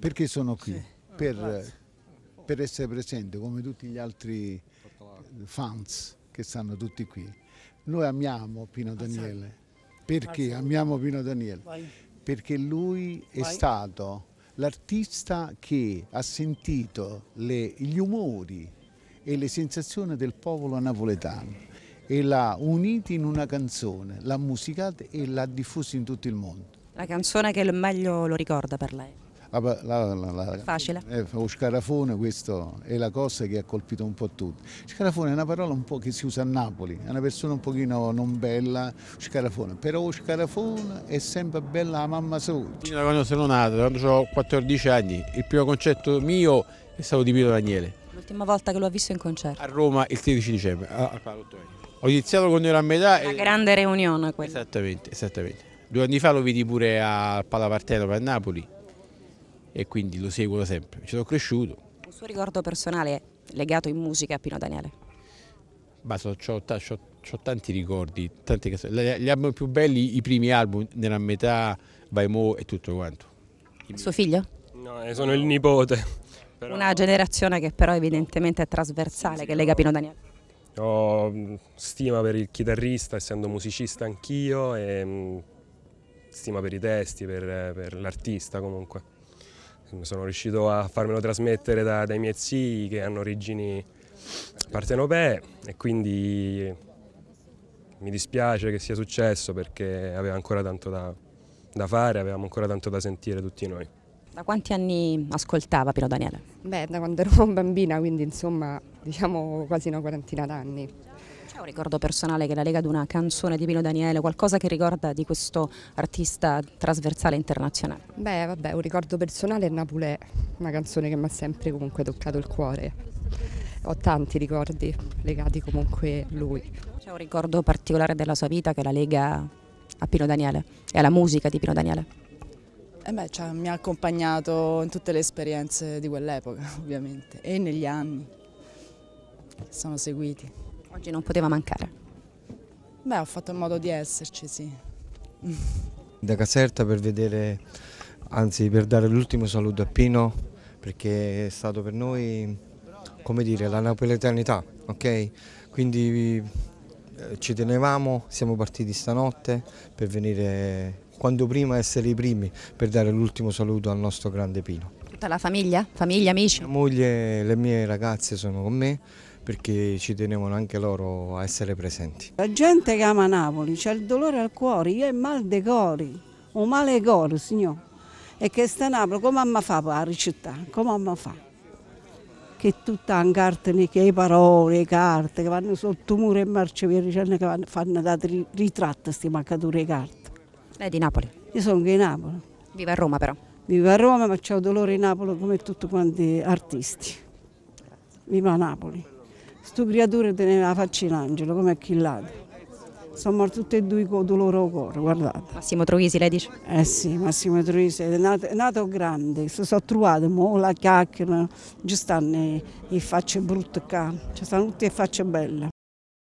Perché sono qui? Sì. Per, ah, per, essere presente come tutti gli altri fans che stanno tutti qui. Noi amiamo Pino ah, Daniele. Ah, Perché amiamo Pino Daniele? Perché lui è stato l'artista che ha sentito le, gli umori e le sensazioni del popolo napoletano e l'ha unita in una canzone, l'ha musicata e l'ha diffusa in tutto il mondo. La canzone che meglio lo ricorda per lei? La, la, la, facile. Eh, lo scarafone questo è la cosa che ha colpito un po' tutti. Scarafone è una parola un po' che si usa a Napoli, è una persona un pochino non bella, scarafone, però scarafone è sempre bella la mamma sua. Io quando sono nato, quando ho 14 anni, il primo concetto mio è stato di Piero Daniele. L'ultima volta che l'ho visto in concerto? A Roma il 13 dicembre, al ah, ah, Palotto ho iniziato quando ero a metà. Una e... grande riunione quella. Esattamente, esattamente. Due anni fa lo vidi pure al Palaparteno per Napoli e quindi lo seguo da sempre. Ci sono cresciuto. Un suo ricordo personale legato in musica a Pino Daniele? ho, tanti ricordi, tanti, gli album più belli, i primi album, nella metà, Vai Mo e tutto quanto. Il suo figlio? No, eh, sono il nipote. Però... Una generazione che però evidentemente è trasversale, sì, sì, che lega Pino Daniele ho mm, stima per il chitarrista, essendo musicista anch'io, e mm, stima per i testi, per, per l'artista comunque sono riuscito a farmelo trasmettere da, dai miei zii che hanno origini partenopee e quindi mi dispiace che sia successo perché aveva ancora tanto da, da fare, avevamo ancora tanto da sentire tutti noi. Da quanti anni ascoltava Piero Daniele? Beh, da quando ero bambina, quindi insomma diciamo quasi una quarantina d'anni un ricordo personale che la lega ad una canzone di Pino Daniele, qualcosa che ricorda di questo artista trasversale internazionale? Beh, vabbè, un ricordo personale è Napulè, una canzone che mi ha sempre comunque toccato il cuore. Ho tanti ricordi legati comunque a lui. C'è un ricordo particolare della sua vita che la lega a Pino Daniele e alla musica di Pino Daniele? Eh beh, cioè, mi ha accompagnato in tutte le esperienze di quell'epoca, ovviamente, e negli anni che sono seguiti. Oggi non poteva mancare. Beh, ho fatto in modo di esserci, sì. Da Caserta per vedere, anzi per dare l'ultimo saluto a Pino, perché è stato per noi, come dire, la napoletanità, ok? Quindi eh, ci tenevamo, siamo partiti stanotte per venire quando prima essere i primi per dare l'ultimo saluto al nostro grande Pino. Tutta la famiglia? Famiglia, amici? Mia moglie e le mie ragazze sono con me, perché ci tenevano anche loro a essere presenti. La gente che ama Napoli c'è il dolore al cuore, io è mal de cori, un male cuore signore. E che sta Napoli come mamma fa la ricetta? come mamma fa? Che tutta la carte, le parole, le carte che vanno sotto muro e marciapiede, che vanno, fanno da ritratto queste mancature di carte. Lei è di Napoli? Io sono di Napoli. Viva a Roma però? Viva a Roma ma c'è dolore in Napoli come tutti quanti artisti. Viva Napoli! Sto creatura teneva la faccia in angelo, come è chillato. Insomma, tutti e due con dolore al cuore, guardate. Massimo Troisi, lei dice? Eh sì, Massimo Troisi, è nato, è nato grande, si sono trovati, mo la chiacchiera, ci stanno le facce brutte qua, ci stanno tutte le facce belle.